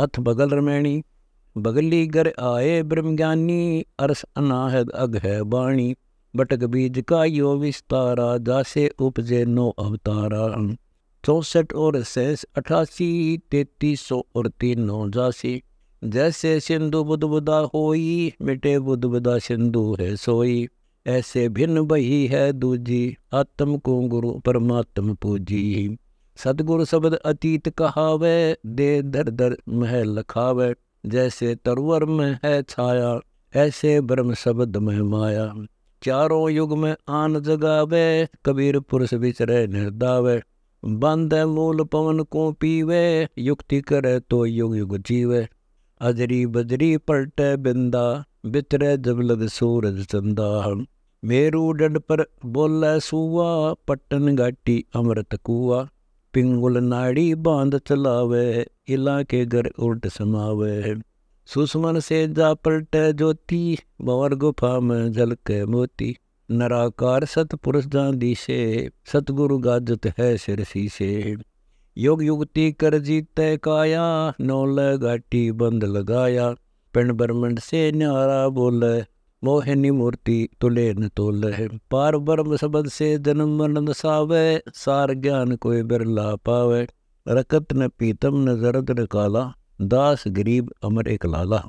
अथ बगल रमैणी बगली गर आए ब्रह्मज्ञानी अरस अनाहद अग है बाणी बटक बीज का यो विस्तारा जासे उपजे नो अवतारा चौसठ और सैस अठासी तैतीस सौ और तीन नौ जासी जैसे सिंधु बुध बुदा होई मिटे बुध बुदा सिंधु है सोई ऐसे भिन्न बही है दूजी आत्म को गुरु परमात्म पूजी सतगुरु शब्द अतीत कहावे दे दर दर मह लखावे जैसे तरवर में है छाया ऐसे ब्रह्म शब्द में माया चारों युग में आन जगावे कबीर पुरुष विचरे निर्दावे बंद मूल पवन को पीवे युक्ति करे तो युग युग जीवे अजरी बजरी पलटे बिंदा बितरे जब सूरज चंदा मेरू डंड पर बोले सुआ पट्टन घाटी अमृत कुआ पिंगुल नाड़ी बांध चलावे इला के घर उल्ट समावे सुषमन से जा पलट ज्योति भवर गुफा में जल के मोती नराकार सतपुरुष जांदी से सतगुरु गाजत है सिर से युग युक्ति कर जीते काया नौल घाटी बंद लगाया पिंड ब्रह्मंड से न्यारा बोले मोहिनी मूर्ति तुले न तोल पार ब्रह्म सबद से जन्म मरण सावे सार ज्ञान कोई बिरला पावे रकत न पीतम न जरद न काला दास गरीब अमर एक लाला